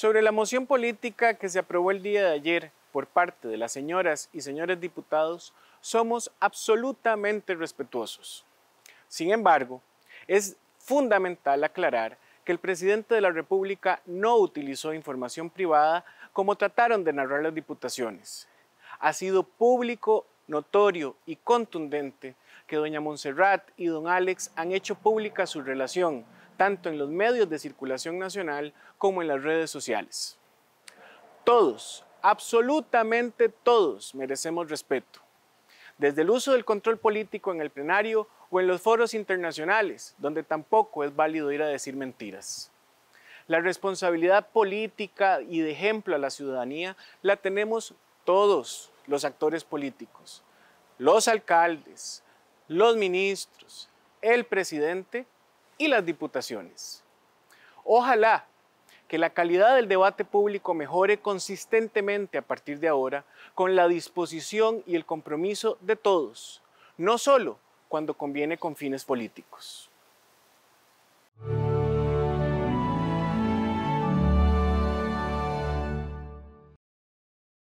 Sobre la moción política que se aprobó el día de ayer por parte de las señoras y señores diputados, somos absolutamente respetuosos. Sin embargo, es fundamental aclarar que el presidente de la República no utilizó información privada como trataron de narrar las diputaciones. Ha sido público, notorio y contundente que doña Montserrat y don Alex han hecho pública su relación tanto en los medios de circulación nacional como en las redes sociales. Todos, absolutamente todos, merecemos respeto, desde el uso del control político en el plenario o en los foros internacionales, donde tampoco es válido ir a decir mentiras. La responsabilidad política y de ejemplo a la ciudadanía la tenemos todos los actores políticos, los alcaldes, los ministros, el presidente y las diputaciones. Ojalá que la calidad del debate público mejore consistentemente a partir de ahora con la disposición y el compromiso de todos, no solo cuando conviene con fines políticos.